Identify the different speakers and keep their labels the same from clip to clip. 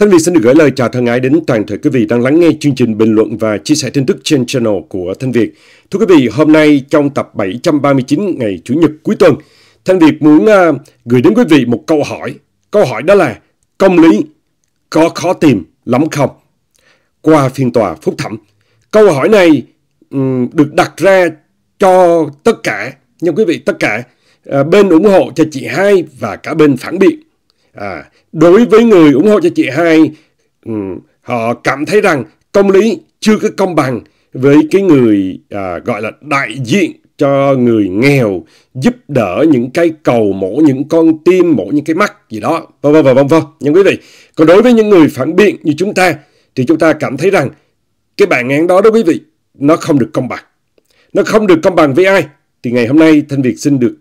Speaker 1: Thanh Vy xin được gửi lời chào thân ái đến toàn thể quý vị đang lắng nghe chương trình bình luận và chia sẻ tin tức trên channel của Thanh Việt. Thưa quý vị, hôm nay trong tập 739 ngày Chủ nhật cuối tuần, Thanh Việt muốn uh, gửi đến quý vị một câu hỏi. Câu hỏi đó là công lý có khó tìm lắm không? Qua phiên tòa phúc thẩm. Câu hỏi này um, được đặt ra cho tất cả, nhưng quý vị tất cả, uh, bên ủng hộ cho chị hai và cả bên phản biện. À, đối với người ủng hộ cho chị hai, ừ, họ cảm thấy rằng công lý chưa có công bằng với cái người à, gọi là đại diện cho người nghèo giúp đỡ những cái cầu mổ những con tim mổ những cái mắt gì đó vâng, vâng vâng vâng vâng. nhưng quý vị còn đối với những người phản biện như chúng ta thì chúng ta cảm thấy rằng cái bản án đó đó quý vị nó không được công bằng nó không được công bằng với ai thì ngày hôm nay thanh việt xin được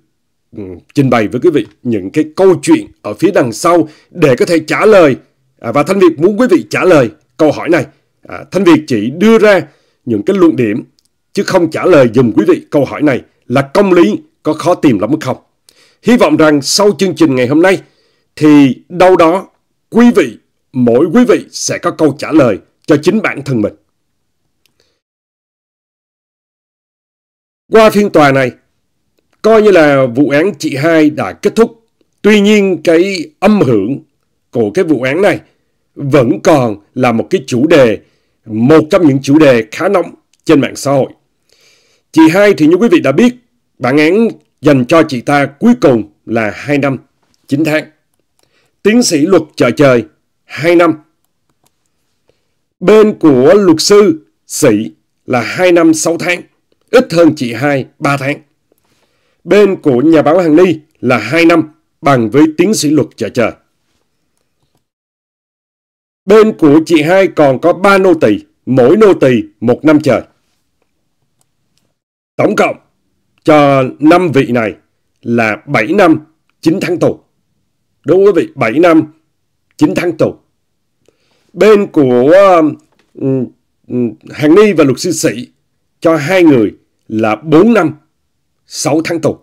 Speaker 1: Ừ, trình bày với quý vị những cái câu chuyện ở phía đằng sau để có thể trả lời à, và Thanh Việt muốn quý vị trả lời câu hỏi này. À, Thanh Việt chỉ đưa ra những cái luận điểm chứ không trả lời dùm quý vị câu hỏi này là công lý có khó tìm lắm không. Hy vọng rằng sau chương trình ngày hôm nay thì đâu đó quý vị, mỗi quý vị sẽ có câu trả lời cho chính bản thân mình.
Speaker 2: Qua phiên tòa này, coi
Speaker 1: như là vụ án chị hai đã kết thúc. Tuy nhiên cái âm hưởng của cái vụ án này vẫn còn là một cái chủ đề, một trong những chủ đề khá nóng trên mạng xã hội. Chị hai thì như quý vị đã biết, bản án dành cho chị ta cuối cùng là 2 năm, 9 tháng. Tiến sĩ luật chợ trời, 2 năm. Bên của luật sư, sĩ là 2 năm 6 tháng, ít hơn chị hai 3 tháng bên của nhà báo Hằng Ni là 2 năm bằng với tiến sĩ luật chờ chờ. Bên của chị hai còn có 3 nô tỳ, mỗi nô tỳ một năm trời. Tổng cộng cho 5 vị này là 7 năm 9 tháng tù. Đúng quý vị, 7 năm 9 tháng tù. Bên của um, um, Hằng Ni và luật sư sĩ cho hai người là 4 năm 6 tháng tù.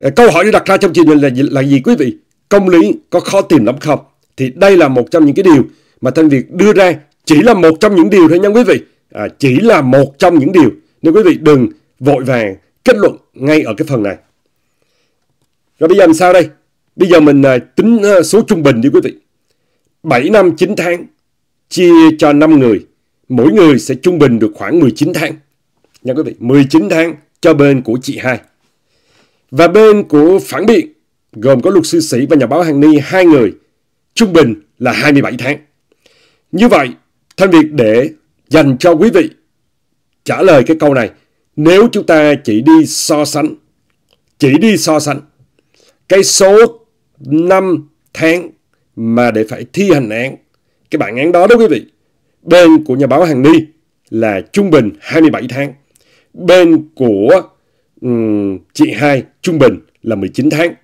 Speaker 1: Ờ, câu hỏi được đặt ra trong truyền hình là gì, là gì quý vị? Công lý có khó tìm lắm không? Thì đây là một trong những cái điều mà Thanh Việt đưa ra chỉ là một trong những điều thôi nha quý vị. À, chỉ là một trong những điều. Nên quý vị đừng vội vàng kết luận ngay ở cái phần này. Rồi bây giờ làm sao đây? Bây giờ mình à, tính à, số trung bình đi quý vị. 7 năm 9 tháng chia cho 5 người. Mỗi người sẽ trung bình được khoảng 19 tháng. Nha quý vị, 19 tháng cho bên của chị hai. Và bên của phản biện gồm có luật sư sĩ và nhà báo Hằng Ni hai người, trung bình là 27 tháng. Như vậy, thành việc để dành cho quý vị trả lời cái câu này, nếu chúng ta chỉ đi so sánh, chỉ đi so sánh cái số 5 tháng mà để phải thi hành án, cái bản án đó đó quý vị, bên của nhà báo Hằng Ni là trung bình 27 tháng bên của um, chị hai trung bình là 19 tháng.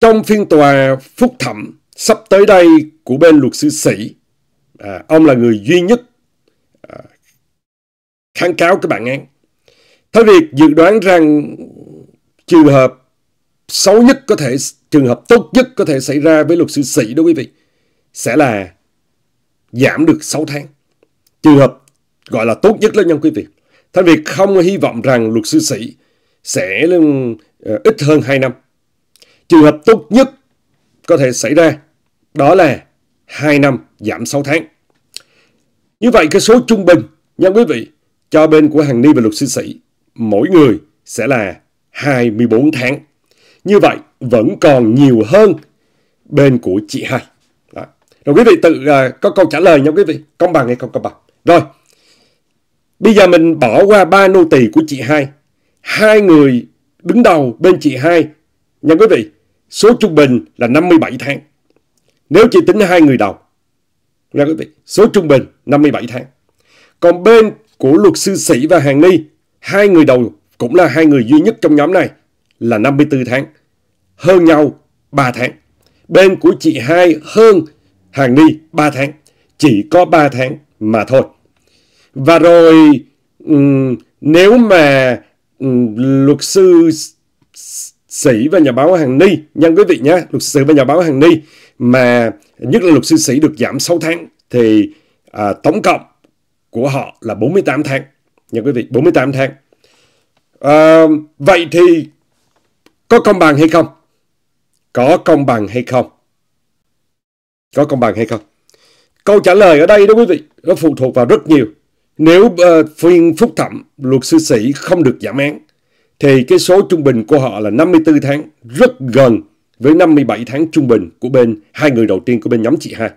Speaker 1: Trong phiên tòa phúc thẩm sắp tới đây của bên luật sư Sĩ, à, ông là người duy nhất à, kháng cáo cái bản án. Thế việc dự đoán rằng trường hợp xấu nhất có thể, trường hợp tốt nhất có thể xảy ra với luật sư Sĩ đó quý vị, sẽ là giảm được 6 tháng. Trường hợp gọi là tốt nhất đó nha quý vị. Thanh vì không hy vọng rằng luật sư sĩ sẽ ờ, ít hơn 2 năm. Trường hợp tốt nhất có thể xảy ra đó là 2 năm giảm 6 tháng. Như vậy cái số trung bình nha quý vị cho bên của hàng ni và luật sư sĩ mỗi người sẽ là 24 tháng. Như vậy vẫn còn nhiều hơn bên của chị hai. Đó. Rồi quý vị tự uh, có câu trả lời nha quý vị. Công bằng hay không công bằng? Rồi. Bây giờ mình bỏ qua ba nô tỳ của chị hai. Hai người đứng đầu bên chị hai. Nha quý vị, số trung bình là 57 tháng. Nếu chị tính hai người đầu. Nha quý vị, số trung bình 57 tháng. Còn bên của luật sư Sĩ và Hàng Ni, hai người đầu cũng là hai người duy nhất trong nhóm này là 54 tháng. Hơn nhau 3 tháng. Bên của chị hai hơn Hàng Ni 3 tháng. Chỉ có 3 tháng mà thôi. Và rồi ừ, nếu mà ừ, luật sư sĩ và nhà báo hàng Ni, nhân quý vị nhé, luật sư và nhà báo hàng Ni mà nhất là luật sư sĩ được giảm 6 tháng thì à, tổng cộng của họ là 48 tháng. nhân quý vị, 48 tháng. À, vậy thì có công bằng hay không? Có công bằng hay không? Có công bằng hay không? Câu trả lời ở đây đó quý vị, nó phụ thuộc vào rất nhiều nếu uh, phiên phúc thẩm, luật sư sĩ không được giảm án, thì cái số trung bình của họ là 54 tháng, rất gần với 57 tháng trung bình của bên hai người đầu tiên của bên nhóm chị hai.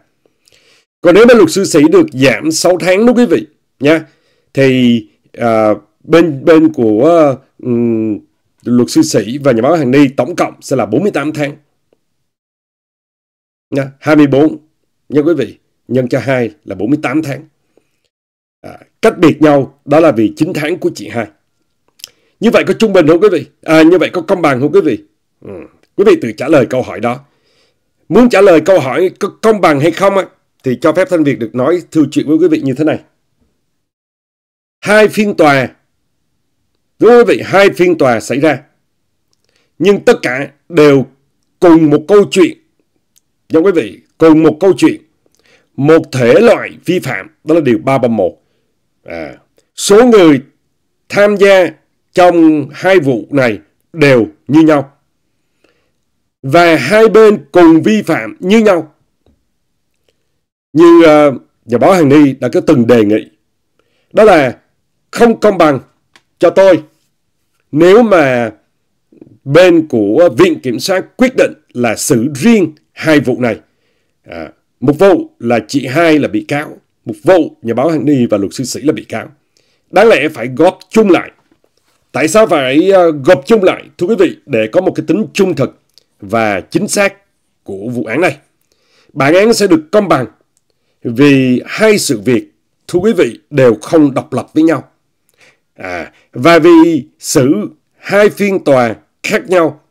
Speaker 1: Còn nếu mà luật sư sĩ được giảm 6 tháng đó quý vị nha, thì uh, bên bên của uh, luật sư sĩ và nhà báo hàng Ni tổng cộng sẽ là 48 tháng. Nha, 24 nha quý vị, nhân cho 2 là 48 tháng. À, cách biệt nhau đó là vì 9 tháng của chị hai. Như vậy có trung bình không quý vị? À, như vậy có công bằng không quý vị? Ừ. Quý vị tự trả lời câu hỏi đó. Muốn trả lời câu hỏi có công bằng hay không á, thì cho phép Thanh Việt được nói thư chuyện với quý vị như thế này. Hai phiên tòa, đúng quý vị, hai phiên tòa xảy ra. Nhưng tất cả đều cùng một câu chuyện. Giống quý vị, cùng một câu chuyện. Một thể loại vi phạm, đó là điều 331. À, số người tham gia trong hai vụ này đều như nhau. Và hai bên cùng vi phạm như nhau. Như uh, nhà báo Hàng Ni đã có từng đề nghị. Đó là không công bằng cho tôi nếu mà bên của Viện Kiểm sát quyết định là xử riêng hai vụ này. À, một vụ là chị hai là bị cáo một vụ nhà báo Hằng Ni và luật sư Sĩ là bị cáo. Đáng lẽ phải góp chung lại. Tại sao phải ờ, góp chung lại, thưa quý vị, để có một cái tính trung thực và chính xác của vụ án này. Bản án sẽ được công bằng vì hai sự việc, thưa quý vị, đều không độc lập với nhau. À, và vì xử hai phiên tòa khác nhau,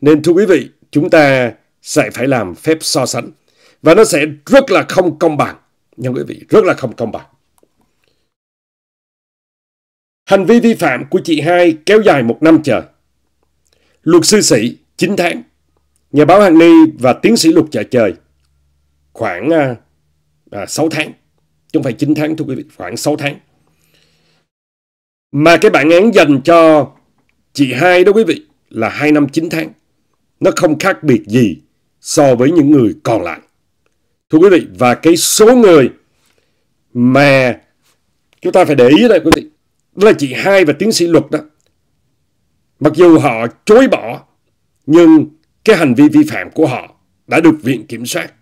Speaker 1: nên thưa quý vị, chúng ta sẽ phải làm phép so sánh. Và nó sẽ rất là không công bằng. Nhưng quý vị, rất là không công bằng. Hành vi vi phạm của chị hai kéo dài một năm trời. Luật sư sĩ 9 tháng. Nhà báo Hàng Ni và tiến sĩ luật chợ trời khoảng à, 6 à, tháng. Chứ không phải 9 tháng thưa quý vị, khoảng 6 tháng. Mà cái bản án dành cho chị hai đó quý vị là 2 năm 9 tháng. Nó không khác biệt gì so với những người còn lại thưa quý vị và cái số người mà chúng ta phải để ý đây quý vị đó là chị hai và tiến sĩ luật đó mặc dù họ chối bỏ nhưng cái hành vi vi phạm của họ đã được viện kiểm soát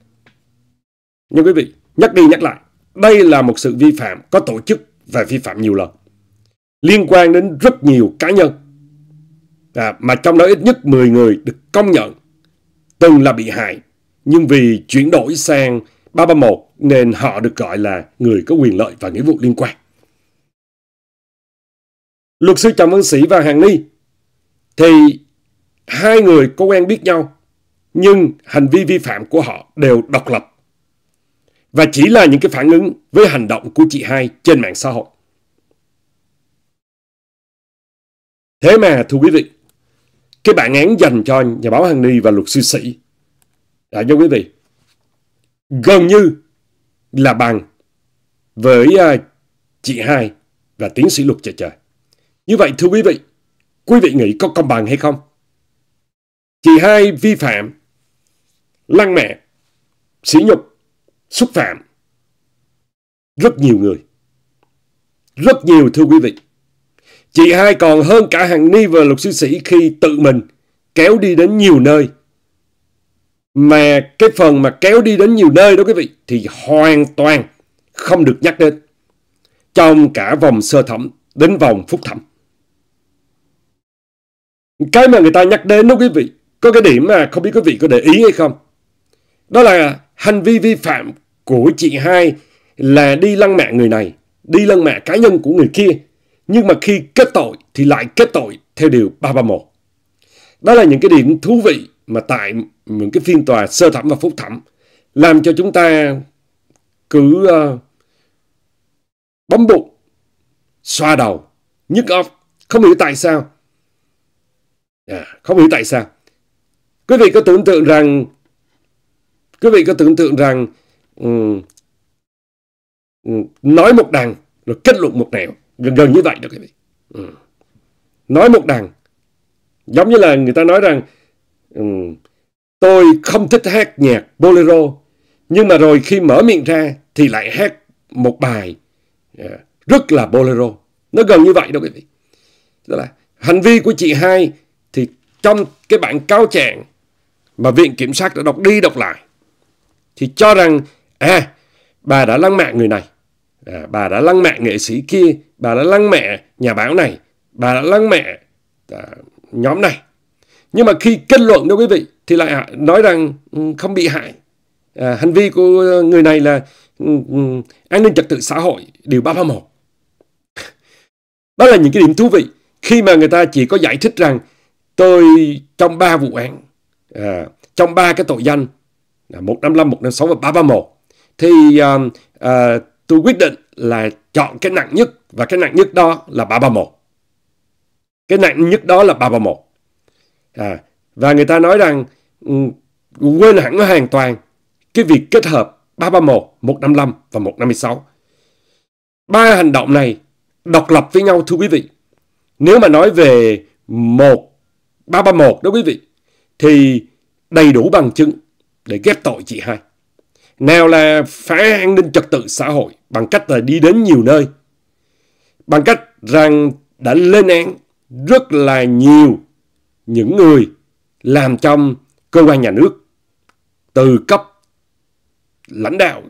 Speaker 1: nhưng quý vị nhắc đi nhắc lại đây là một sự vi phạm có tổ chức và vi phạm nhiều lần liên quan đến rất nhiều cá nhân à, mà trong đó ít nhất 10 người được công nhận từng là bị hại nhưng vì chuyển đổi sang 331 nên họ được gọi là người có quyền lợi và nghĩa vụ liên quan. Luật sư Trần Văn Sĩ và Hàng Ni thì hai người có quen biết nhau nhưng hành vi vi phạm của họ đều độc lập và chỉ là những cái phản ứng với hành động của chị hai trên mạng xã hội. Thế mà thưa quý vị, cái bản án dành cho nhà báo Hằng Ni và luật sư Sĩ À, thưa quý vị, gần như là bằng với à, chị hai và tiến sĩ luật trời trời. Như vậy thưa quý vị, quý vị nghĩ có công bằng hay không? Chị hai vi phạm, lăng mẹ, sỉ nhục, xúc phạm rất nhiều người. Rất nhiều thưa quý vị. Chị hai còn hơn cả hàng ni và luật sư sĩ khi tự mình kéo đi đến nhiều nơi mà cái phần mà kéo đi đến nhiều nơi đó quý vị thì hoàn toàn không được nhắc đến trong cả vòng sơ thẩm đến vòng phúc thẩm. Cái mà người ta nhắc đến đó quý vị, có cái điểm mà không biết quý vị có để ý hay không? Đó là hành vi vi phạm của chị hai là đi lăng mạ người này, đi lăng mạ cá nhân của người kia. Nhưng mà khi kết tội thì lại kết tội theo điều 331. Đó là những cái điểm thú vị mà tại những cái phiên tòa sơ thẩm và phúc thẩm làm cho chúng ta cứ uh, bấm bụng, xoa đầu, nhức óc, không hiểu tại sao. À, không hiểu tại sao. Quý vị có tưởng tượng rằng quý vị có tưởng tượng rằng um, nói một đằng rồi kết luận một nẻo gần gần như vậy đó quý vị. Um. Nói một đằng giống như là người ta nói rằng Ừ. Tôi không thích hát nhạc bolero, nhưng mà rồi khi mở miệng ra thì lại hát một bài à, rất là bolero. Nó gần như vậy đó quý vị. đó là hành vi của chị hai thì trong cái bản cáo trạng mà viện kiểm sát đã đọc đi đọc lại thì cho rằng à bà đã lăng mạ người này, à, bà đã lăng mạ nghệ sĩ kia, bà đã lăng mạ nhà báo này, bà đã lăng mạ à, nhóm này nhưng mà khi kết luận đâu quý vị thì lại nói rằng ừ, không bị hại à, hành vi của người này là ừ, ừ, an ninh trật tự xã hội điều 331 đó là những cái điểm thú vị khi mà người ta chỉ có giải thích rằng tôi trong ba vụ án à, trong ba cái tội danh là 155, 156 và 331 thì à, à, tôi quyết định là chọn cái nặng nhất và cái nặng nhất đó là 331 cái nặng nhất đó là 331 à, và người ta nói rằng ừ, quên hẳn hoàn toàn cái việc kết hợp 331, 155 và 156. Ba hành động này độc lập với nhau thưa quý vị. Nếu mà nói về 1 331 đó quý vị thì đầy đủ bằng chứng để ghép tội chị hai. Nào là phá an ninh trật tự xã hội bằng cách là đi đến nhiều nơi. Bằng cách rằng đã lên án rất là nhiều những người làm trong cơ quan nhà nước từ cấp lãnh đạo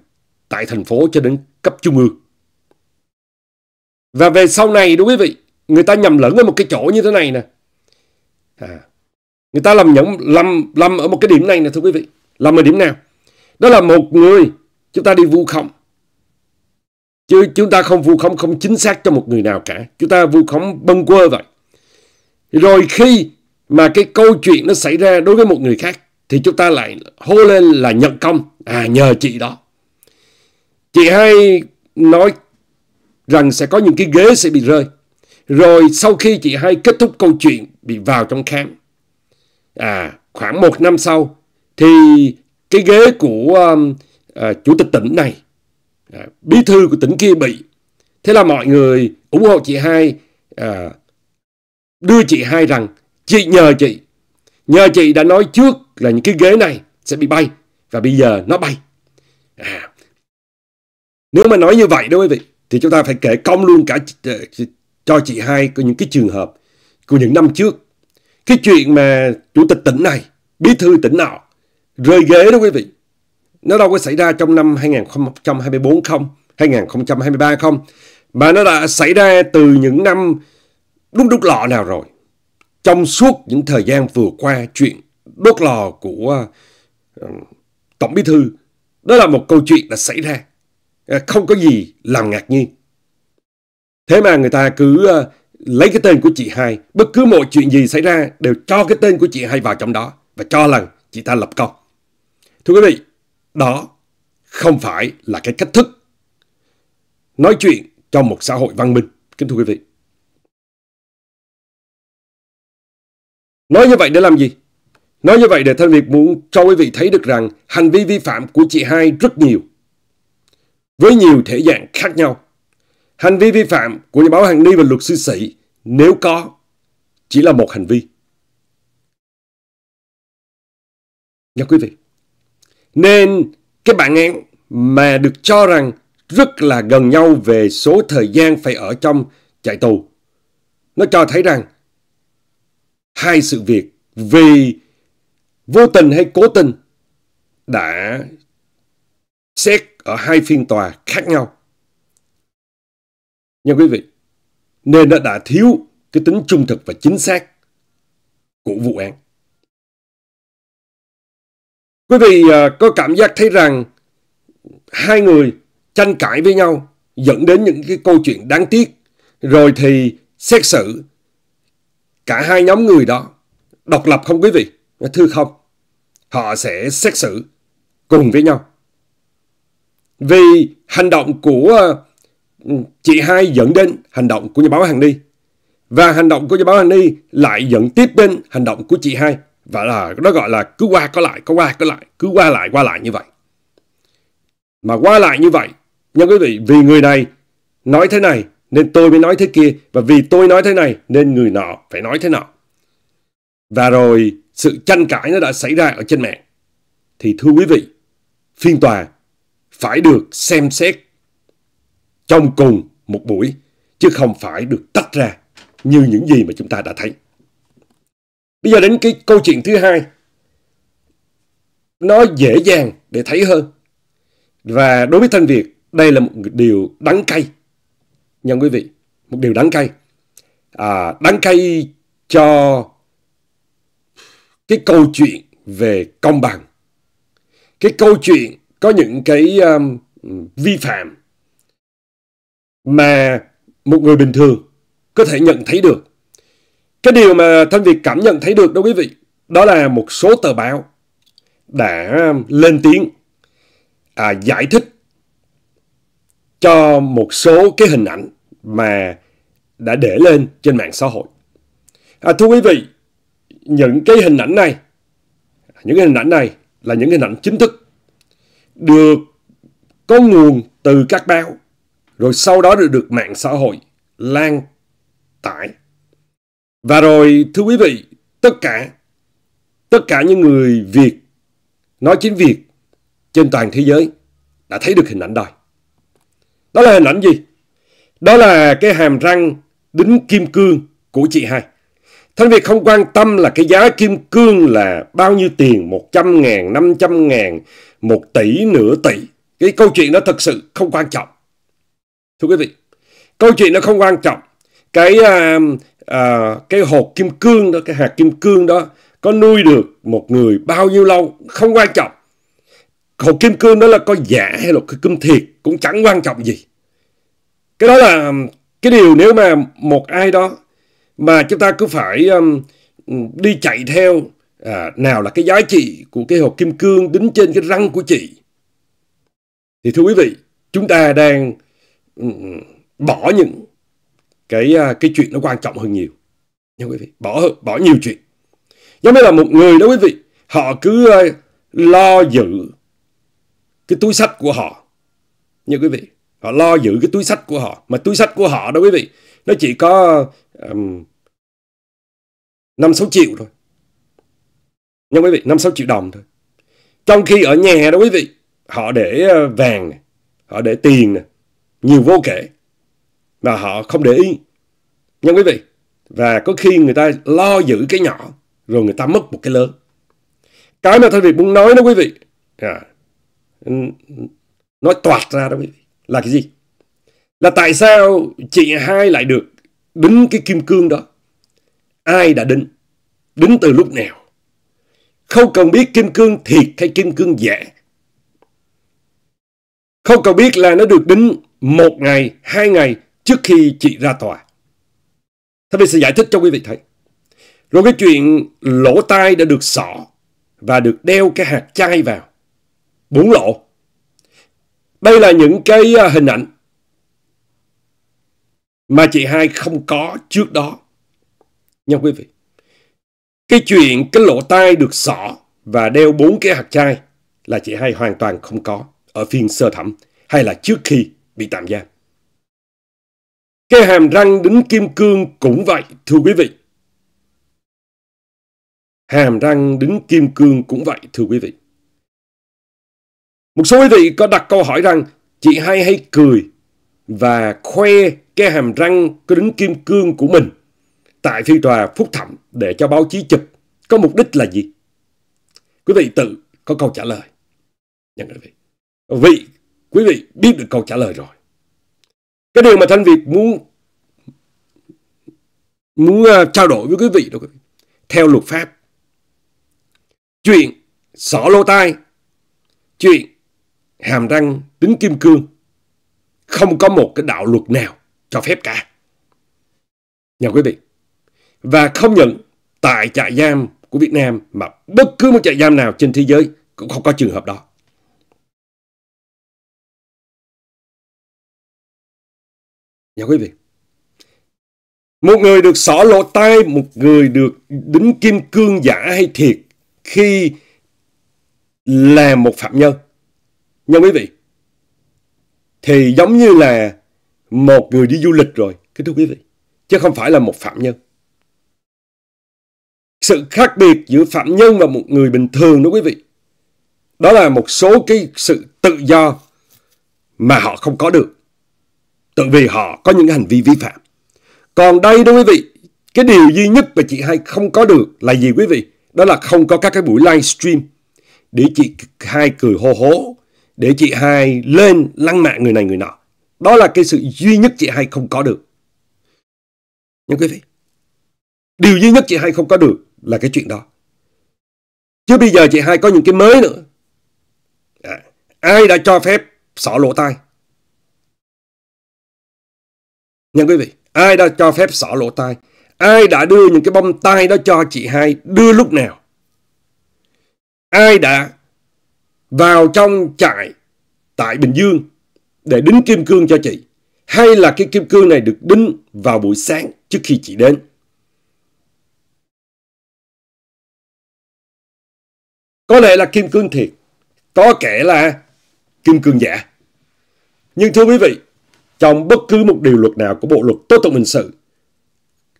Speaker 1: tại thành phố cho đến cấp trung ương. Và về sau này đúng quý vị, người ta nhầm lẫn ở một cái chỗ như thế này nè. À, người ta làm nhầm lầm lầm ở một cái điểm này nè thưa quý vị. Lầm ở điểm nào? Đó là một người chúng ta đi vu khống. Chứ chúng ta không vu khống không chính xác cho một người nào cả. Chúng ta vu khống bâng quơ vậy. Rồi khi mà cái câu chuyện nó xảy ra đối với một người khác thì chúng ta lại hô lên là nhận công à nhờ chị đó chị hai nói rằng sẽ có những cái ghế sẽ bị rơi rồi sau khi chị hai kết thúc câu chuyện bị vào trong khám à khoảng một năm sau thì cái ghế của um, à, chủ tịch tỉnh này à, bí thư của tỉnh kia bị thế là mọi người ủng hộ chị hai à, đưa chị hai rằng Chị nhờ chị. Nhờ chị đã nói trước là những cái ghế này sẽ bị bay. Và bây giờ nó bay. À. Nếu mà nói như vậy đó quý vị. Thì chúng ta phải kể công luôn cả ờ, cho chị hai có những cái trường hợp của những năm trước. Cái chuyện mà chủ tịch tỉnh này, bí thư tỉnh nào rơi ghế đó quý vị. Nó đâu có xảy ra trong năm 2024 không? 2023 không? Mà nó đã xảy ra từ những năm đúng đúng lọ nào rồi trong suốt những thời gian vừa qua chuyện đốt lò của ờ, Tổng Bí Thư, đó là một câu chuyện đã xảy ra. Ờ, không có gì làm ngạc nhiên. Thế mà người ta cứ ờ, lấy cái tên của chị hai, bất cứ mọi chuyện gì xảy ra đều cho cái tên của chị hai vào trong đó và cho rằng chị ta lập công. Thưa quý vị, đó không phải là cái cách thức nói chuyện trong một xã hội văn minh. Kính thưa quý vị. Nói như vậy để làm gì? Nói như vậy để thân Việt muốn cho quý vị thấy được rằng hành vi vi phạm của chị hai rất nhiều. Với nhiều thể dạng khác nhau. Hành vi vi phạm của nhà báo hàng Ni và luật sư Sĩ nếu có chỉ là một hành vi. nhà quý vị. Nên cái bản án mà được cho rằng rất là gần nhau về số thời gian phải ở trong chạy tù. Nó cho thấy rằng hai sự việc vì vô tình hay cố tình đã xét ở hai phiên tòa khác nhau. Nha quý vị, nên nó đã thiếu cái tính trung thực
Speaker 2: và chính xác của vụ án.
Speaker 1: Quý vị à, có cảm giác thấy rằng hai người tranh cãi với nhau dẫn đến những cái câu chuyện đáng tiếc rồi thì xét xử cả hai nhóm người đó độc lập không quý vị? Thưa không. Họ sẽ xét xử cùng với nhau. Vì hành động của ừ, chị hai dẫn đến hành động của nhà báo Hằng Ni và hành động của nhà báo Hằng Ni lại dẫn tiếp đến hành động của chị hai và là nó gọi là cứ qua có lại có qua có lại cứ qua lại qua lại như vậy mà qua lại như vậy nhưng quý vị vì người này nói thế này nên tôi mới nói thế kia, và vì tôi nói thế này nên người nọ phải nói thế nọ. Và rồi sự tranh cãi nó đã xảy ra ở trên mạng. Thì thưa quý vị, phiên tòa phải được xem xét trong cùng một buổi, chứ không phải được tách ra như những gì mà chúng ta đã thấy. Bây giờ đến cái câu chuyện thứ hai. Nó dễ dàng để thấy hơn. Và đối với Thanh Việt, đây là một điều đắng cay nha quý vị một điều đáng cay à, đáng cay cho cái câu chuyện về công bằng cái câu chuyện có những cái um, vi phạm mà một người bình thường có thể nhận thấy được cái điều mà thanh việt cảm nhận thấy được đó quý vị đó là một số tờ báo đã um, lên tiếng à, giải thích cho một số cái hình ảnh mà đã để lên trên mạng xã hội. À, thưa quý vị, những cái hình ảnh này, những cái hình ảnh này là những hình ảnh chính thức được có nguồn từ các báo, rồi sau đó được, được mạng xã hội lan tải. Và rồi, thưa quý vị, tất cả, tất cả những người Việt nói tiếng Việt trên toàn thế giới đã thấy được hình ảnh đó. Đó là hình ảnh gì? Đó là cái hàm răng đính kim cương của chị hai. Thanh Việt không quan tâm là cái giá kim cương là bao nhiêu tiền, 100 ngàn, 500 ngàn, 1 tỷ, nửa tỷ. Cái câu chuyện đó thật sự không quan trọng. Thưa quý vị, câu chuyện nó không quan trọng. Cái à, à, cái hột kim cương đó, cái hạt kim cương đó có nuôi được một người bao nhiêu lâu không quan trọng. Hồ Kim Cương đó là coi giả hay là kim thiệt cũng chẳng quan trọng gì. Cái đó là um, cái điều nếu mà một ai đó mà chúng ta cứ phải um, đi chạy theo à, nào là cái giá trị của cái hộp kim cương đính trên cái răng của chị thì thưa quý vị chúng ta đang um, bỏ những cái uh, cái chuyện nó quan trọng hơn nhiều nha quý vị bỏ bỏ nhiều chuyện giống như là một người đó quý vị họ cứ uh, lo giữ cái túi sách của họ như quý vị họ lo giữ cái túi sách của họ mà túi sách của họ đó quý vị nó chỉ có năm um, sáu triệu thôi nha quý vị năm sáu triệu đồng thôi trong khi ở nhà đó quý vị họ để ờ, vàng này, họ để tiền này, nhiều vô kể mà họ không để ý nha quý vị và có khi người ta lo giữ cái nhỏ rồi người ta mất một cái lớn cái mà thôi việc muốn nói đó quý vị à, nói toạt ra đó quý vị là cái gì là tại sao chị hai lại được đính cái kim cương đó ai đã đính đính từ lúc nào không cần biết kim cương thiệt hay kim cương giả không cần biết là nó được đính một ngày hai ngày trước khi chị ra tòa thế mình sẽ giải thích cho quý vị thấy rồi cái chuyện lỗ tai đã được sọ và được đeo cái hạt chai vào bốn lộ. Đây là những cái à, hình ảnh mà chị hai không có trước đó. Nha quý vị. Cái chuyện cái lỗ tai được xỏ và đeo bốn cái hạt chai là chị hai hoàn toàn không có ở phiên sơ thẩm hay là trước khi bị tạm giam. Cái hàm răng đính kim cương cũng vậy, thưa quý vị.
Speaker 2: Hàm răng đính kim cương cũng vậy, thưa quý vị.
Speaker 1: Một số quý vị có đặt câu hỏi rằng chị hai hay cười và khoe cái hàm răng có đính kim cương của mình tại phiên tòa phúc thẩm để cho báo chí chụp có mục đích là gì? Quý vị tự có câu trả lời. Nhận quý vị. Vì quý vị biết được câu trả lời rồi. Cái điều mà Thanh Việt muốn muốn ờ, trao đổi với quý vị đó quý vị. Theo luật pháp, chuyện xỏ lô tai, chuyện hàm răng tính kim cương. Không có một cái đạo luật nào cho phép cả. Nha quý vị. Và không nhận tại trại giam của Việt Nam mà bất cứ một trại giam nào trên thế giới
Speaker 2: cũng không có trường hợp đó. Nha quý vị. Một người được xỏ lỗ tai, một
Speaker 1: người được đính kim cương giả hay thiệt khi là một phạm nhân nha quý vị. Thì giống như là một người đi du lịch rồi, kính thưa quý vị, chứ không phải là một phạm nhân. Sự khác biệt giữa phạm nhân và một người bình thường đó quý vị, đó là một số cái sự tự do mà họ không có được. Tự vì họ có những hành vi vi phạm. Còn đây đó quý vị, cái điều duy nhất mà chị hai không có được là gì quý vị? Đó là không có các cái buổi livestream để chị hai cười hô hố để chị hai lên lăng mạ người này người nọ. Đó là cái sự duy nhất chị hai không có được. Nhưng quý vị, điều duy nhất chị hai không có được là cái chuyện đó. Chứ bây giờ chị hai có những cái mới nữa. À, ai đã cho phép xỏ lỗ tai? Nhân quý vị, ai đã cho phép xỏ lỗ tai? Ai đã đưa những cái bông tai đó cho chị hai đưa lúc nào? Ai đã vào trong trại tại Bình Dương để đính kim cương cho chị. Hay là cái kim cương này được đính vào buổi sáng trước khi chị đến.
Speaker 2: Có lẽ là kim cương thiệt,
Speaker 1: có kẻ là kim cương giả. Nhưng thưa quý vị, trong bất cứ một điều luật nào của bộ luật tố tụng hình sự,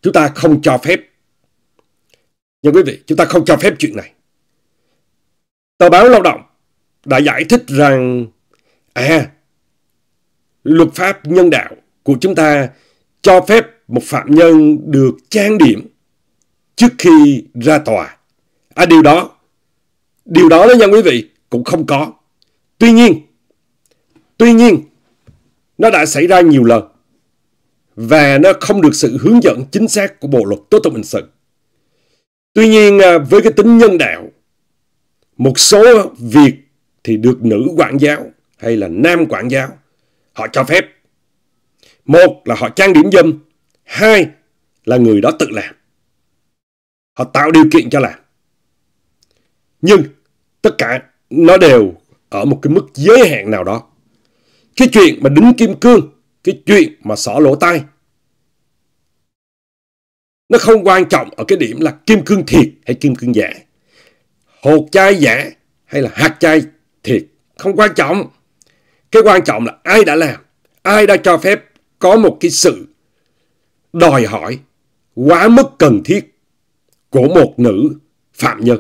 Speaker 1: chúng ta không cho phép. Nhưng quý vị, chúng ta không cho phép chuyện này. Tờ báo Lao động đã giải thích rằng à luật pháp nhân đạo của chúng ta cho phép một phạm nhân được trang điểm trước khi ra tòa. À điều đó, điều đó đó nha quý vị, cũng không có. Tuy nhiên, tuy nhiên, nó đã xảy ra nhiều lần và nó không được sự hướng dẫn chính xác của Bộ Luật Tố tụng Hình sự. Tuy nhiên, à, với cái tính nhân đạo, một số việc thì được nữ quản giáo hay là nam quản giáo. Họ cho phép. Một là họ trang điểm dâm. Hai là người đó tự làm. Họ tạo điều kiện cho làm. Nhưng tất cả nó đều ở một cái mức giới hạn nào đó. Cái chuyện mà đính kim cương, cái chuyện mà xỏ lỗ tai, nó không quan trọng ở cái điểm là kim cương thiệt hay kim cương giả, hột chai giả hay là hạt chai thì không quan trọng. Cái quan trọng là ai đã làm, ai đã cho phép có một cái sự đòi hỏi quá mức cần thiết của một nữ phạm nhân.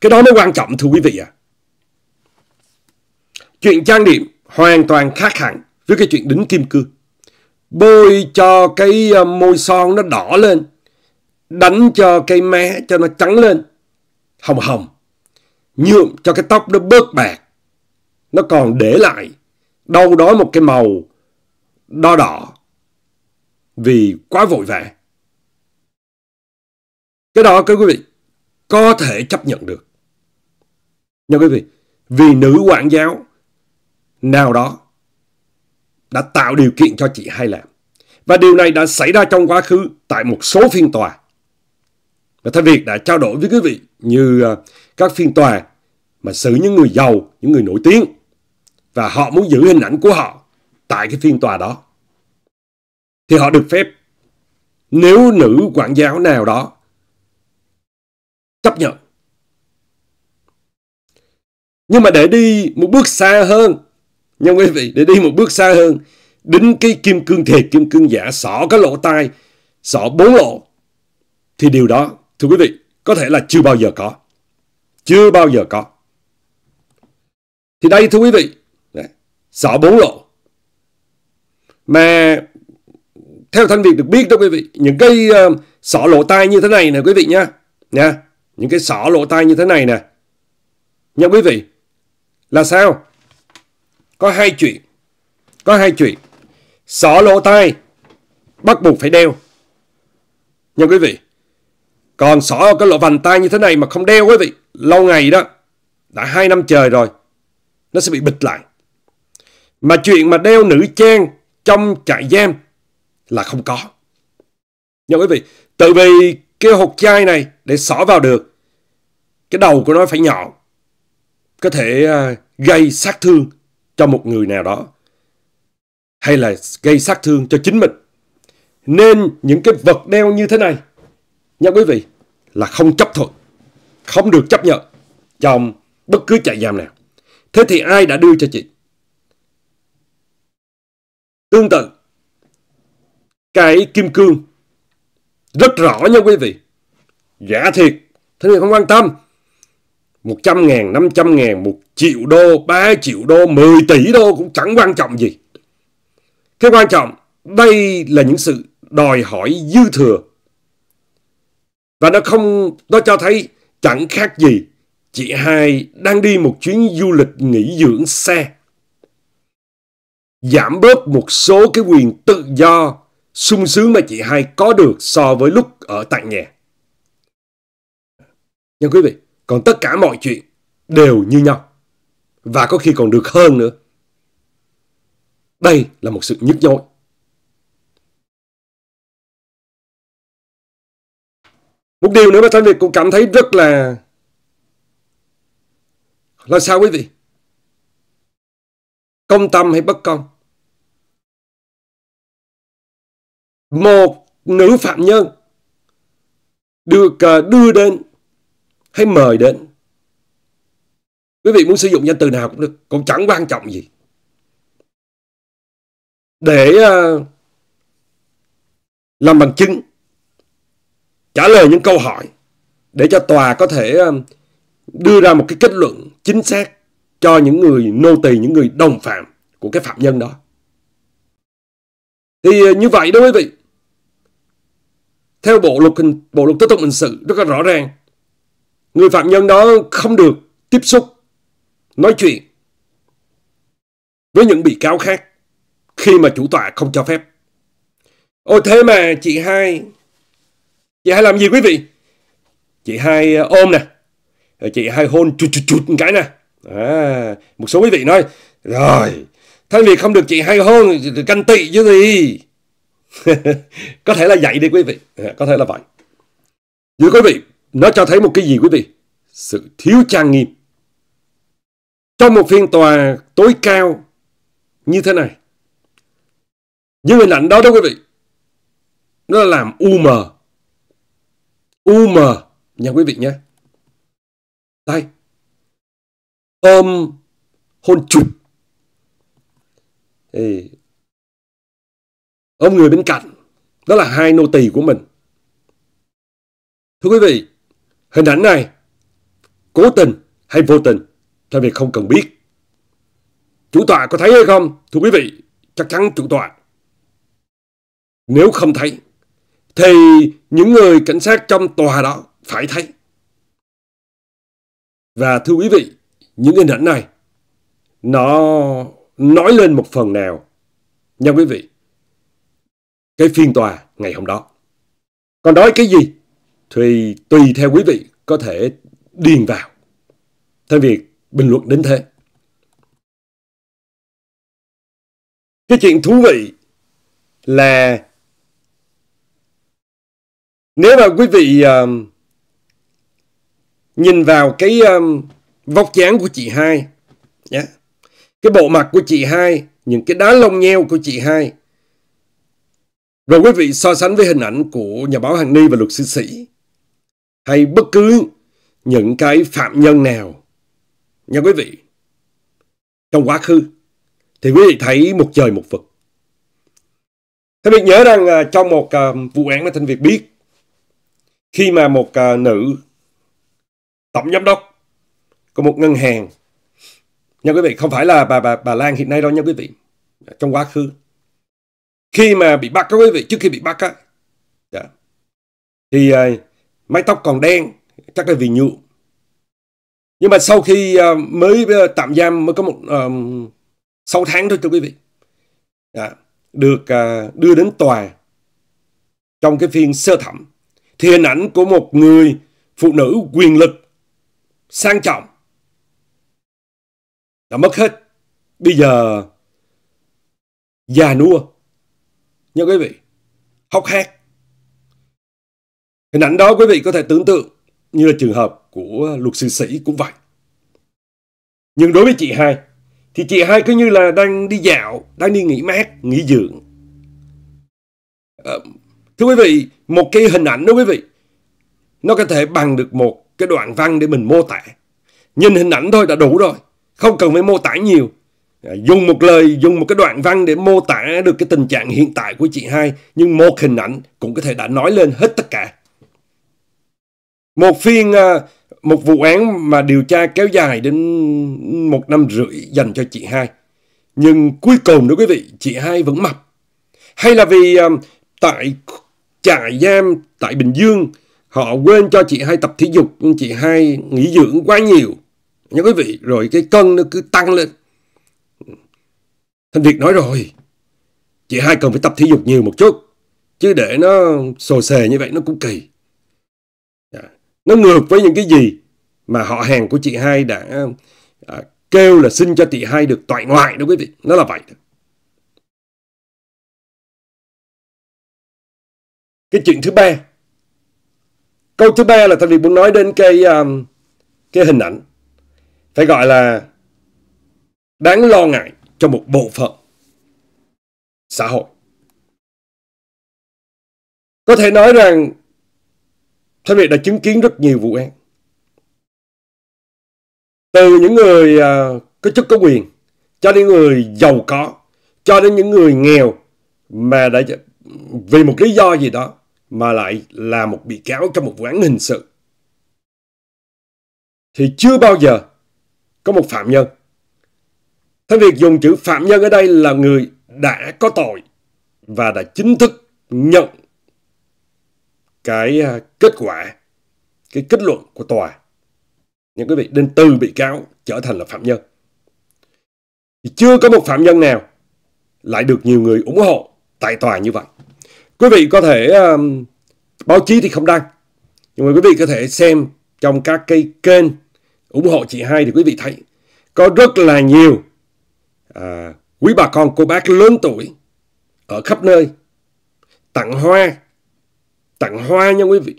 Speaker 1: Cái đó mới quan trọng thưa quý vị ạ. À. Chuyện trang điểm hoàn toàn khác hẳn với cái chuyện đính kim cương. Bôi cho cái ờ, môi son nó đỏ lên, đánh cho cái mé cho nó trắng lên, hồng hồng nhuộm cho cái tóc nó bớt bạc. Nó còn để lại đâu đó một cái màu đo đỏ vì quá vội vã. Cái đó các quý vị có thể chấp nhận được. Nhưng quý vị, vì nữ quản giáo nào đó đã tạo điều kiện cho chị hay làm. Và điều này đã xảy ra trong quá khứ tại một số phiên tòa. Và thay Việt đã trao đổi với quý vị như à, các phiên tòa mà xử những người giàu, những người nổi tiếng. Và họ muốn giữ hình ảnh của họ tại cái phiên tòa đó. Thì họ được phép nếu nữ quản giáo nào đó chấp nhận. Nhưng mà để đi một bước xa hơn, nha quý vị, để đi một bước xa hơn, đính cái kim cương thiệt, kim cương giả, xỏ cái lỗ tai, xỏ bốn lỗ, thì điều đó, thưa quý vị, có thể là chưa bao giờ có. Chưa bao giờ có. Thì đây thưa quý vị, sợ bốn lộ. Mà theo Thanh Việt được biết đó quý vị, những cái uh, sọ lộ tai như thế này nè quý vị nha. Nha, những cái sọ lộ tai như thế này nè. Nha quý vị, là sao? Có hai chuyện. Có hai chuyện. Sọ lộ tai bắt buộc phải đeo. Nha quý vị, còn xỏ cái lỗ vành tay như thế này mà không đeo quý vị, lâu ngày đó, đã hai năm trời rồi, nó sẽ bị bịt lại. Mà chuyện mà đeo nữ trang trong trại giam là không có. Nhưng quý vị, tự vì cái hột chai này để xỏ vào được, cái đầu của nó phải nhỏ, có thể à, gây sát thương cho một người nào đó hay là gây sát thương cho chính mình. Nên những cái vật đeo như thế này Nha quý vị, là không chấp thuận, không được chấp nhận trong bất cứ trại giam nào. Thế thì ai đã đưa cho chị? Tương tự, cái kim cương rất rõ nha quý vị. Giả thiệt, thế thì không quan tâm. 100 ngàn, 500 ngàn, 1 triệu đô, 3 triệu đô, 10 tỷ đô cũng chẳng quan trọng gì. Cái quan trọng, đây là những sự đòi hỏi dư thừa và nó không, nó cho thấy chẳng khác gì chị hai đang đi một chuyến du lịch nghỉ dưỡng xe. Giảm bớt một số cái quyền tự do sung sướng mà chị hai có được so với lúc ở tại nhà. Nhưng quý vị, còn tất cả mọi chuyện đều như nhau. Và có khi còn được hơn nữa. Đây là một sự nhức nhối. một điều nữa mà thanh việt cũng cảm thấy rất là là sao quý vị công tâm hay bất công
Speaker 2: một nữ phạm nhân được à, đưa đến hay mời đến quý vị muốn sử dụng danh từ nào cũng được cũng chẳng quan trọng gì
Speaker 1: để à, làm bằng chứng trả lời những câu hỏi để cho tòa có thể um, đưa ra một cái kết luận chính xác cho những người nô tỳ, những người đồng phạm của cái phạm nhân đó. Thì ờ, như vậy đó quý vị. Theo bộ luật hình bộ luật tố tụng hình sự rất là rõ ràng. Người phạm nhân đó không được tiếp xúc nói chuyện với những bị cáo khác khi mà chủ tọa không cho phép. Ôi thế mà chị hai Chị hai làm gì quý vị? Chị hai ờ, ôm nè. Ờ, chị hai hôn chụt chụt chụt một cái nè. À, một số quý vị nói, rồi, thay vì không được chị hai hôn, canh tị chứ gì. có thể là vậy đi quý vị, à, có thể là vậy. Dưới quý vị, nó cho thấy một cái gì quý vị? Sự thiếu trang nghiêm. Trong một phiên tòa tối cao như thế này, những hình ảnh đó đó quý vị, nó làm u mờ UM nha quý vị nhé. Đây. Tôm hôn chụp. Thì ông người bên cạnh đó là hai nô tỳ của mình. Thưa quý vị, hình ảnh này cố tình hay vô tình là việc không cần biết. Chủ tọa có thấy hay không? Thưa quý vị, chắc chắn chủ tọa. Nếu không thấy thì những người cảnh sát trong tòa đó phải thấy. Và thưa quý vị, những hình ảnh này nó nói lên một phần nào nha quý vị. Cái phiên tòa ngày hôm đó. Còn nói cái gì thì tùy theo quý vị có thể điền vào. Thay việc
Speaker 2: bình luận đến thế. Cái chuyện thú
Speaker 1: vị là nếu mà quý vị uh, nhìn vào cái um, vóc dáng của chị hai, yeah, cái bộ mặt của chị hai, những cái đá lông nheo của chị hai, rồi quý vị so sánh với hình ảnh của nhà báo Hằng Ni và luật sư Sĩ hay bất cứ những cái phạm nhân nào nha quý vị trong quá khứ thì quý vị thấy một trời một vực. Thế mình nhớ rằng à, trong một à, vụ án mà Thanh Việt biết khi mà một uh, nữ tổng giám đốc của một ngân hàng nha quý vị không phải là bà bà bà Lan hiện nay đâu nha quý vị trong quá khứ khi mà bị bắt các quý vị trước khi bị bắt á yeah, dạ, thì uh, mái tóc còn đen chắc là vì nhuộm nhưng mà sau khi uh, mới uh, tạm giam mới có một uh, 6 tháng thôi thưa quý vị yeah, dạ, được uh, đưa đến tòa trong cái phiên sơ thẩm thì hình ảnh của một người phụ nữ quyền lực, sang trọng, đã mất hết. Bây giờ, già nua, nha quý vị, hóc hát. Hình ảnh đó quý vị có thể tưởng tượng như là trường hợp của luật sư sĩ cũng vậy. Nhưng đối với chị hai, thì chị hai cứ như là đang đi dạo, đang đi nghỉ mát, nghỉ dưỡng. Ờ, Thưa quý vị, một cái hình ảnh đó quý vị, nó có thể bằng được một cái đoạn văn để mình mô tả. Nhìn hình ảnh thôi đã đủ rồi, không cần phải mô tả nhiều. À, dùng một lời, dùng một cái đoạn văn để mô tả được cái tình trạng hiện tại của chị hai, nhưng một hình ảnh cũng có thể đã nói lên hết tất cả. Một phiên, à, một vụ án mà điều tra kéo dài đến một năm rưỡi dành cho chị hai. Nhưng cuối cùng đó quý vị, chị hai vẫn mập. Hay là vì à, tại trại giam tại Bình Dương họ quên cho chị hai tập thể dục chị hai nghỉ dưỡng quá nhiều nha quý vị rồi cái cân nó cứ tăng lên Thanh Việt nói rồi chị hai cần phải tập thể dục nhiều một chút chứ để nó sồ sề như vậy nó cũng kỳ dạ. nó ngược với những cái gì mà họ hàng của chị hai đã à, kêu là xin cho chị hai được toại ngoại đó quý vị nó là vậy đó.
Speaker 2: cái chuyện thứ ba
Speaker 1: câu thứ ba là thầy việt muốn nói đến cái um, cái hình ảnh phải gọi là đáng lo ngại cho một bộ phận
Speaker 2: xã hội có thể nói rằng
Speaker 1: thầy việt đã chứng kiến rất nhiều vụ án từ những người uh, có chức có quyền cho đến người giàu có cho đến những người nghèo mà đã vì một lý do gì đó mà lại là một bị cáo trong một vụ án hình sự. Thì chưa bao giờ có một phạm nhân. Thế việc dùng chữ phạm nhân ở đây là người đã có tội và đã chính thức nhận cái à, kết quả, cái kết luận của tòa. Những quý vị nên từ bị cáo trở thành là phạm nhân. Thì chưa có một phạm nhân nào lại được nhiều người ủng hộ tại tòa như vậy quý vị có thể um, báo chí thì không đăng nhưng mà quý vị có thể xem trong các cái kênh ủng hộ chị hai thì quý vị thấy có rất là nhiều à, quý bà con cô bác lớn tuổi ở khắp nơi tặng hoa tặng hoa nha quý vị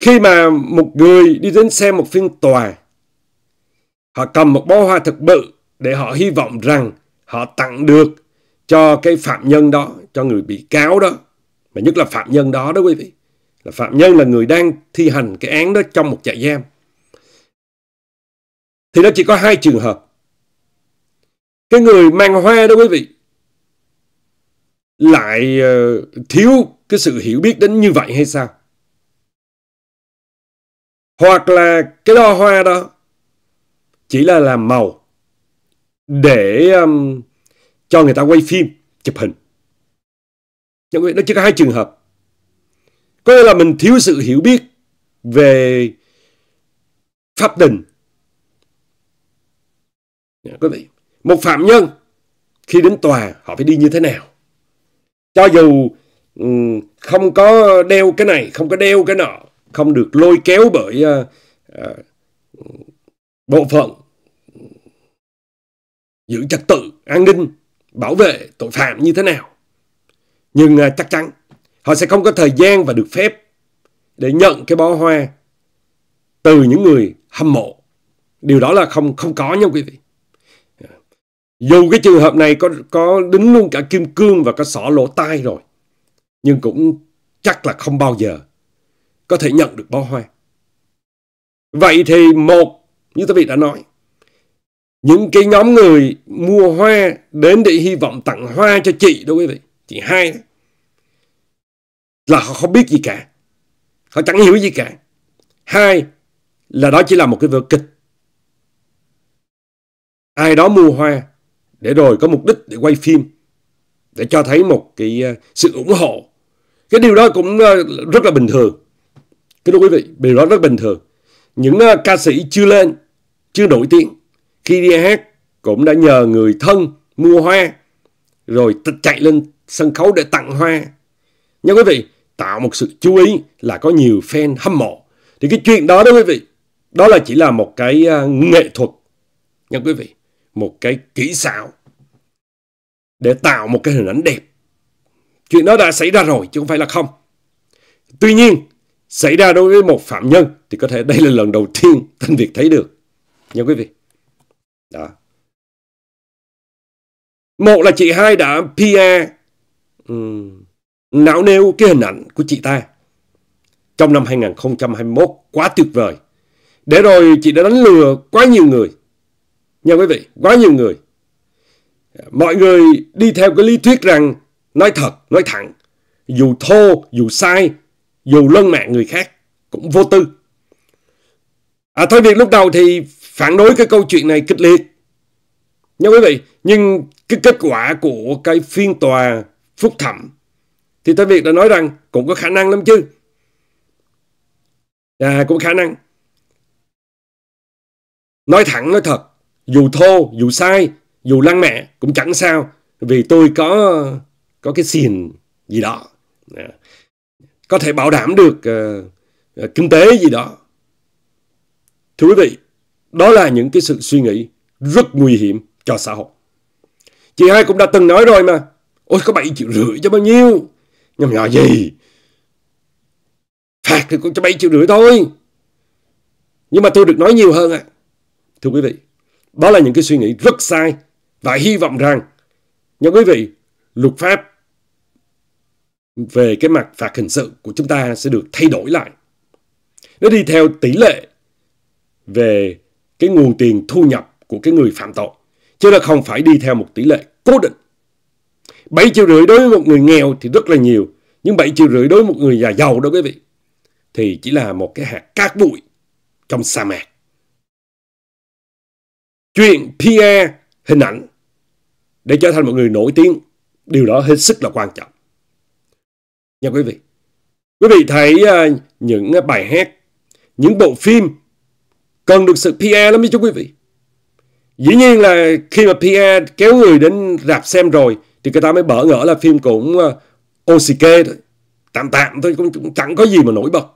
Speaker 1: khi mà một người đi đến xem một phiên tòa họ cầm một bó hoa thật bự để họ hy vọng rằng họ tặng được cho cái phạm nhân đó, cho người bị cáo đó, mà nhất là phạm nhân đó đó quý vị. Là phạm nhân là người đang thi hành cái án đó trong một trại giam. Thì nó chỉ có hai trường hợp. Cái người mang hoa đó quý vị lại ờ, thiếu cái sự hiểu biết đến như vậy hay sao? Hoặc là cái đo hoa đó chỉ là làm màu để um, cho người ta quay phim, chụp hình. Nhận quý nó chỉ có hai trường hợp. Có nghĩa là mình thiếu sự hiểu biết về pháp đình. Dạ, quý vị, một phạm nhân khi đến tòa họ phải đi như thế nào? Cho dù ừ, không có đeo cái này, không có đeo cái nọ, không được lôi kéo bởi uh, bộ phận giữ trật tự, an ninh bảo vệ tội phạm như thế nào. Nhưng à, chắc chắn họ sẽ không có thời gian và được phép để nhận cái bó hoa từ những người hâm mộ. Điều đó là không không có nha quý vị. Dù cái trường hợp này có có đính luôn cả kim cương và có sỏ lỗ tai rồi, nhưng cũng chắc là không bao giờ có thể nhận được bó hoa. Vậy thì một, như quý vị đã nói, những cái nhóm người mua hoa đến để hy vọng tặng hoa cho chị đó quý vị chị hai đó, là họ không biết gì cả họ chẳng hiểu gì cả hai là đó chỉ là một cái vở kịch ai đó mua hoa để rồi có mục đích để quay phim để cho thấy một cái ờ, sự ủng hộ cái điều đó cũng ờ, rất là bình thường cái đó quý vị điều đó rất bình thường những ờ, ca sĩ chưa lên chưa nổi tiếng khi đi hát cũng đã nhờ người thân mua hoa rồi chạy lên sân khấu để tặng hoa. Nha quý vị, tạo một sự chú ý là có nhiều fan hâm mộ. Thì cái chuyện đó đó quý vị, đó là chỉ là một cái à, nghệ thuật. Nha quý vị, một cái kỹ xảo để tạo một cái hình ảnh đẹp. Chuyện đó đã xảy ra rồi chứ không phải là không. Tuy nhiên, xảy ra đối với một phạm nhân thì có thể đây là lần đầu tiên Thanh Việt thấy được. Nha quý vị đó một là chị hai đã PR um, ừ, não nêu cái hình ảnh của chị ta trong năm 2021 quá tuyệt vời. Để rồi chị đã đánh lừa quá nhiều người. Nha quý vị, quá nhiều người. Mọi người đi theo cái lý thuyết rằng nói thật, nói thẳng, dù thô, dù sai, dù lân mạng người khác cũng vô tư. À, thôi việc lúc đầu thì phản đối cái câu chuyện này kịch liệt. Nha quý vị, nhưng cái kết quả của cái phiên tòa phúc thẩm thì tới việc đã nói rằng cũng có khả năng lắm chứ. À, cũng khả năng. Nói thẳng nói thật, dù thô, dù sai, dù lăng mẹ cũng chẳng sao vì tôi có có cái xiền gì đó. À, có thể bảo đảm được uh, kinh tế gì đó. Thưa quý vị, đó là những cái sự suy nghĩ rất nguy hiểm cho xã hội. Chị hai cũng đã từng nói rồi mà. Ôi có 7 triệu rưỡi cho bao nhiêu? Nhầm nhỏ gì? Phạt thì cũng cho 7 triệu rưỡi thôi. Nhưng mà tôi được nói nhiều hơn ạ. À. Thưa quý vị, đó là những cái suy nghĩ rất sai và hy vọng rằng những quý vị, luật pháp về cái mặt phạt hình sự của chúng ta sẽ được thay đổi lại. Nó đi theo tỷ lệ về cái nguồn tiền thu nhập của cái người phạm tội. Chứ nó không phải đi theo một tỷ lệ cố định. 7 triệu rưỡi đối với một người nghèo thì rất là nhiều. Nhưng 7 triệu rưỡi đối với một người già giàu đó quý vị. Thì chỉ là một cái hạt cát bụi trong sa mạc. Chuyện PR hình ảnh để trở thành một người nổi tiếng. Điều đó hết sức là quan trọng. Nha quý vị. Quý vị thấy à, những bài hát, những bộ phim cần được sự PR lắm nha chú quý vị. Dĩ nhiên là khi mà PR kéo người đến rạp xem rồi thì người ta mới bỡ ngỡ là phim cũng ờ, OCK thôi. Tạm tạm thôi, cũng, cũng chẳng có gì mà nổi bật.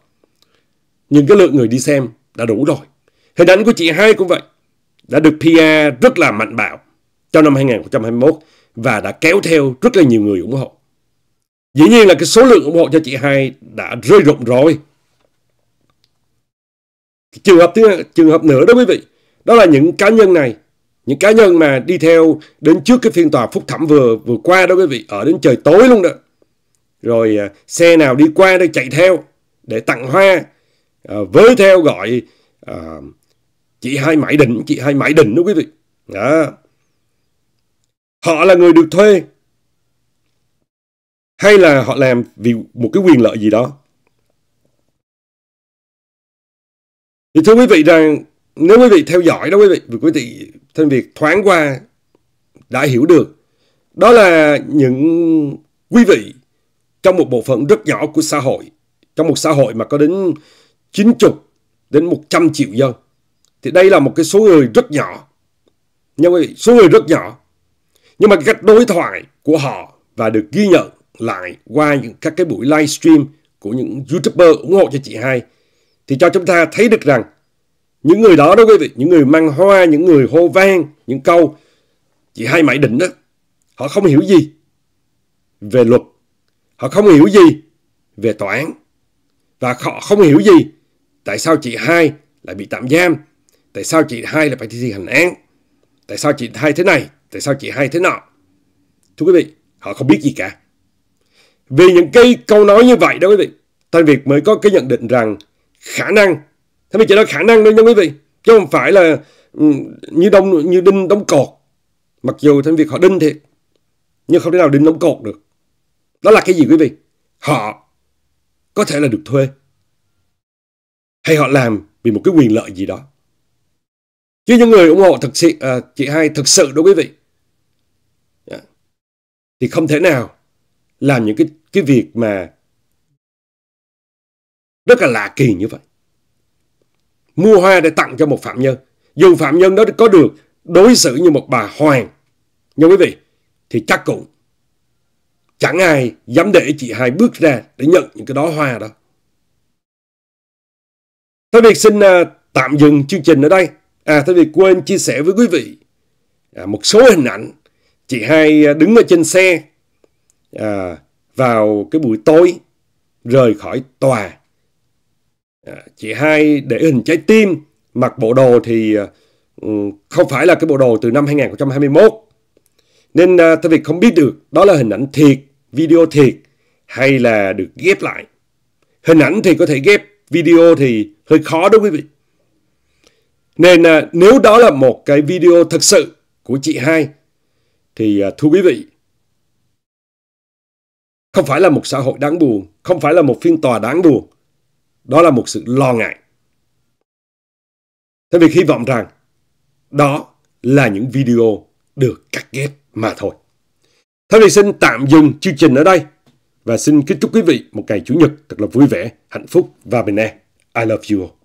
Speaker 1: Nhưng cái lượng người đi xem đã đủ rồi. Hình ảnh của chị hai cũng vậy. Đã được PR rất là mạnh bạo trong năm 2021 và đã kéo theo rất là nhiều người ủng hộ. Dĩ nhiên là cái số lượng ủng hộ cho chị hai đã rơi rụng rồi trường hợp thứ trường hợp nữa đó quý vị, đó là những cá nhân này, những cá nhân mà đi theo đến trước cái phiên tòa phúc thẩm vừa vừa qua đó quý vị, ở đến trời tối luôn đó. Rồi à, xe nào đi qua đây chạy theo để tặng hoa à, với theo gọi à, chị Hai Mãi Định, chị Hai Mãi Định đó quý vị. Đó. Họ là người được thuê hay là họ làm vì một cái quyền lợi gì
Speaker 2: đó Thì thưa quý vị rằng
Speaker 1: nếu quý vị theo dõi đó quý vị, quý vị thêm việc thoáng qua đã hiểu được đó là những quý vị trong một bộ phận rất nhỏ của xã hội, trong một xã hội mà có đến 90 đến 100 triệu dân. Thì đây là một cái số người rất nhỏ. Nha quý vị, số người rất nhỏ. Nhưng mà cách đối thoại của họ và được ghi nhận lại qua những các cái buổi livestream của những YouTuber ủng hộ cho chị hai thì cho chúng ta thấy được rằng những người đó đó quý vị, những người mang hoa, những người hô vang, những câu chị hai mãi định đó, họ không hiểu gì về luật, họ không hiểu gì về tòa án và họ không hiểu gì tại sao chị hai lại bị tạm giam, tại sao chị hai lại phải thi hành án, tại sao chị hai thế này, tại sao chị hai thế nọ. Thưa quý vị, họ không biết gì cả. Vì những cái câu nói như vậy đó quý vị, Thanh Việt mới có cái nhận định rằng khả năng thế mình chỉ nói khả năng thôi nha quý vị chứ không phải là ừ, như đông như đinh đóng cột mặc dù thanh việt họ đinh thiệt nhưng không thể nào đinh đóng cột được đó là cái gì quý vị họ có thể là được thuê hay họ làm vì một cái quyền lợi gì đó chứ những người ủng hộ thực sự à, chị hai thực sự đó quý vị à, thì không thể nào làm những cái cái việc mà rất là lạ kỳ như vậy. Mua hoa để tặng cho một phạm nhân. Dù phạm nhân đó có được đối xử như một bà hoàng. Nhưng quý vị, thì chắc cũng chẳng ai dám để chị hai bước ra để nhận những cái đó hoa đó. Thế Việt xin à, tạm dừng chương trình ở đây. À, Thế Việt quên chia sẻ với quý vị à, một số hình ảnh chị hai à, đứng ở trên xe à, vào cái buổi tối rời khỏi tòa Dạ, chị hai để hình trái tim mặc bộ đồ thì ờ, ừ, không phải là cái bộ đồ từ năm 2021 nên ờ, tôi việc không biết được đó là hình ảnh thiệt video thiệt hay là được ghép lại hình ảnh thì có thể ghép video thì hơi khó đó quý vị nên ờ, nếu đó là một cái video thật sự của chị hai thì thưa quý vị không phải là một xã hội đáng buồn không phải là một phiên tòa đáng buồn đó là một sự lo ngại. Thế việc hy vọng rằng đó là những video được cắt ghép mà thôi. Thế vì xin tạm dừng chương trình ở đây và xin kính chúc quý vị một ngày Chủ nhật thật là vui vẻ, hạnh phúc và bình an. I love you all.